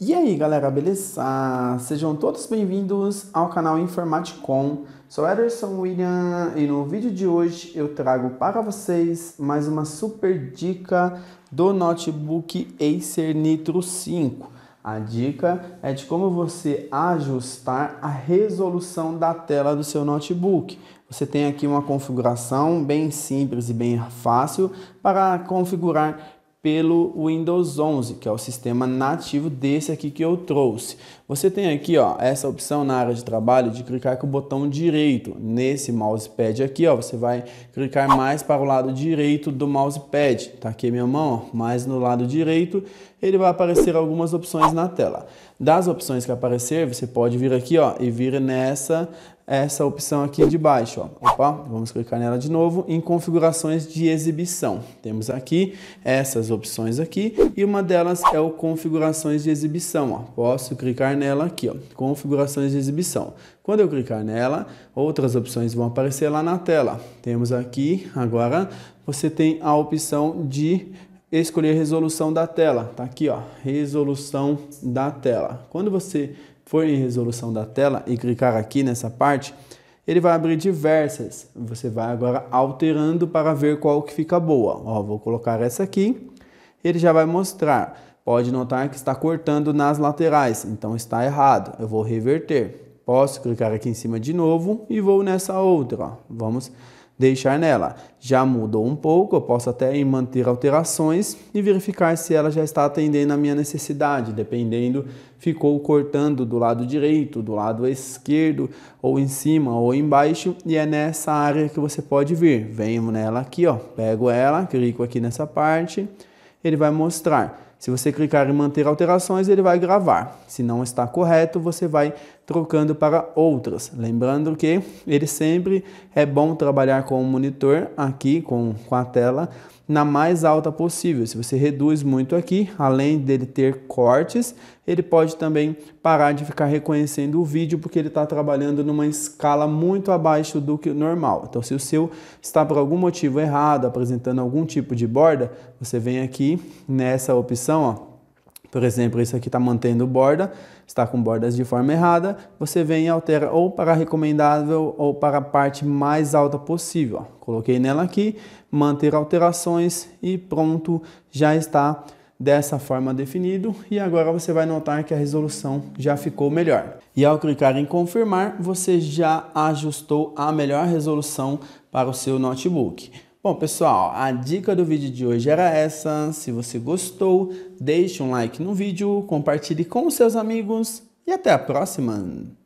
E aí galera, beleza? Sejam todos bem-vindos ao canal Informaticom. Sou Ederson William e no vídeo de hoje eu trago para vocês mais uma super dica do notebook Acer Nitro 5. A dica é de como você ajustar a resolução da tela do seu notebook. Você tem aqui uma configuração bem simples e bem fácil para configurar pelo Windows 11, que é o sistema nativo desse aqui que eu trouxe. Você tem aqui, ó, essa opção na área de trabalho de clicar com o botão direito. Nesse mousepad aqui, ó, você vai clicar mais para o lado direito do mousepad. Tá aqui minha mão, ó, mais no lado direito ele vai aparecer algumas opções na tela. Das opções que aparecer, você pode vir aqui ó, e vir nessa essa opção aqui de baixo. Ó. Opa, vamos clicar nela de novo em configurações de exibição. Temos aqui essas opções aqui e uma delas é o configurações de exibição. Ó. Posso clicar nela aqui, ó. configurações de exibição. Quando eu clicar nela, outras opções vão aparecer lá na tela. Temos aqui agora você tem a opção de escolher resolução da tela. Tá aqui, ó, resolução da tela. Quando você for em resolução da tela e clicar aqui nessa parte, ele vai abrir diversas. Você vai agora alterando para ver qual que fica boa. Ó, vou colocar essa aqui. Ele já vai mostrar. Pode notar que está cortando nas laterais, então está errado. Eu vou reverter. Posso clicar aqui em cima de novo e vou nessa outra. Ó. Vamos deixar nela. Já mudou um pouco, eu posso até manter alterações e verificar se ela já está atendendo a minha necessidade, dependendo, ficou cortando do lado direito, do lado esquerdo, ou em cima ou embaixo, e é nessa área que você pode vir. Venho nela aqui, ó, pego ela, clico aqui nessa parte, ele vai mostrar. Se você clicar em manter alterações, ele vai gravar. Se não está correto, você vai trocando para outras. Lembrando que ele sempre é bom trabalhar com o monitor aqui, com, com a tela, na mais alta possível. Se você reduz muito aqui, além dele ter cortes, ele pode também parar de ficar reconhecendo o vídeo porque ele está trabalhando numa escala muito abaixo do que o normal. Então, se o seu está por algum motivo errado, apresentando algum tipo de borda, você vem aqui nessa opção, ó. Por exemplo, isso aqui está mantendo borda, está com bordas de forma errada, você vem e altera ou para recomendável ou para a parte mais alta possível. Coloquei nela aqui, manter alterações e pronto, já está dessa forma definido e agora você vai notar que a resolução já ficou melhor. E ao clicar em confirmar, você já ajustou a melhor resolução para o seu notebook. Bom pessoal, a dica do vídeo de hoje era essa. Se você gostou, deixe um like no vídeo, compartilhe com seus amigos e até a próxima!